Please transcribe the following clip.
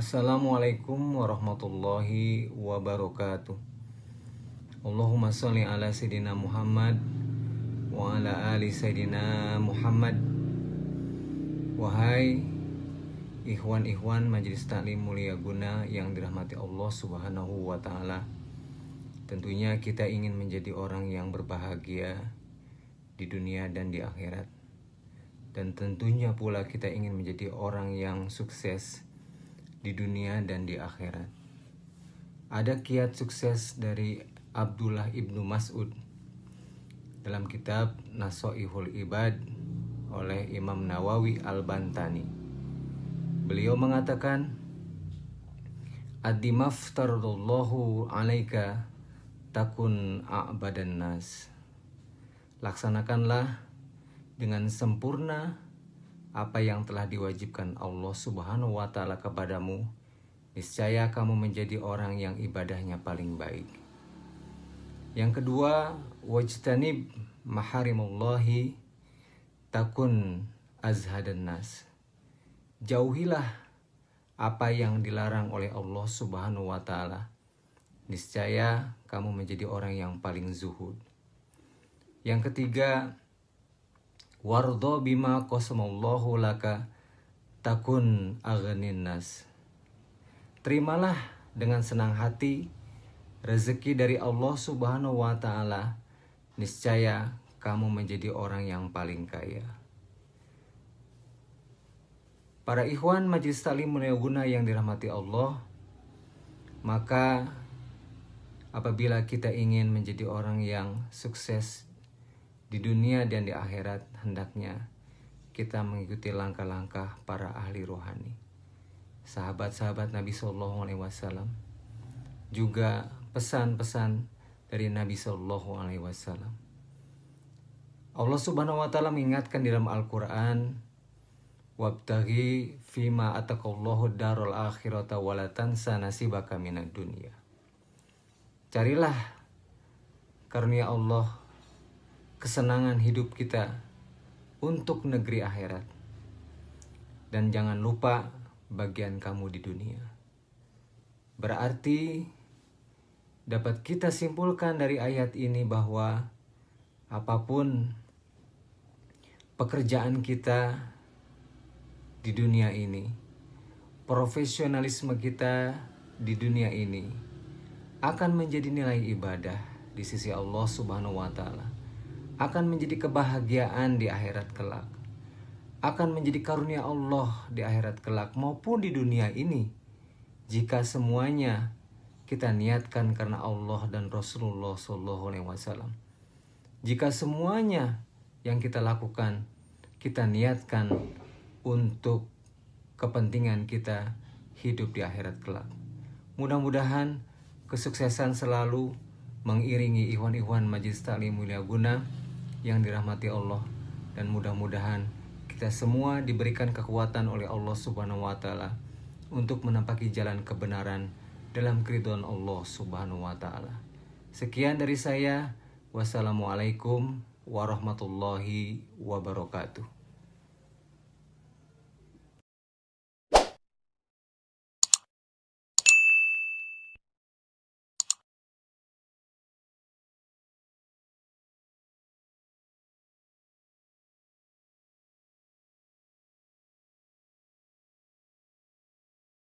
Assalamualaikum warahmatullahi wabarakatuh Allahumma salli ala Sayyidina Muhammad Wa ala ali Sayyidina Muhammad Wahai ikhwan-ikhwan majelis taklim mulia guna yang dirahmati Allah subhanahu wa ta'ala Tentunya kita ingin menjadi orang yang berbahagia di dunia dan di akhirat Dan tentunya pula kita ingin menjadi orang yang sukses di dunia dan di akhirat. Ada kiat sukses dari Abdullah ibnu Mas'ud dalam kitab Nasoihul Ibad oleh Imam Nawawi Al-Bantani. Beliau mengatakan, Adimaftarullahu alaika takun a'badan nas. Laksanakanlah dengan sempurna apa yang telah diwajibkan Allah Subhanahu wa taala kepadamu, niscaya kamu menjadi orang yang ibadahnya paling baik. Yang kedua, wajtanib maharimullahi takun azhadan nas. Jauhilah apa yang dilarang oleh Allah Subhanahu wa taala. Niscaya kamu menjadi orang yang paling zuhud. Yang ketiga, wardo bima kosmallahu laka takun aghanin terimalah dengan senang hati rezeki dari Allah Subhanahu wa taala niscaya kamu menjadi orang yang paling kaya Para ikhwan majlis taklim guna yang dirahmati Allah maka apabila kita ingin menjadi orang yang sukses di dunia dan di akhirat hendaknya kita mengikuti langkah-langkah para ahli rohani. Sahabat-sahabat Nabi Shallallahu Alaihi Wasallam juga pesan-pesan dari Nabi Shallallahu Alaihi Wasallam. Allah Subhanahu Wa Taala mengingatkan dalam Al-Quran, wabtagi fima atakallahu darul akhirata walatan sanasi minad dunia. Carilah karunia Allah kesenangan hidup kita untuk negeri akhirat. Dan jangan lupa bagian kamu di dunia. Berarti dapat kita simpulkan dari ayat ini bahwa apapun pekerjaan kita di dunia ini, profesionalisme kita di dunia ini akan menjadi nilai ibadah di sisi Allah Subhanahu wa taala akan menjadi kebahagiaan di akhirat kelak. Akan menjadi karunia Allah di akhirat kelak maupun di dunia ini. Jika semuanya kita niatkan karena Allah dan Rasulullah Shallallahu Alaihi Wasallam. Jika semuanya yang kita lakukan kita niatkan untuk kepentingan kita hidup di akhirat kelak. Mudah-mudahan kesuksesan selalu mengiringi Iwan-Iwan Majlis Taklim Mulia Guna yang dirahmati Allah dan mudah-mudahan kita semua diberikan kekuatan oleh Allah Subhanahu wa taala untuk menampaki jalan kebenaran dalam keriduan Allah Subhanahu wa taala. Sekian dari saya. Wassalamualaikum warahmatullahi wabarakatuh.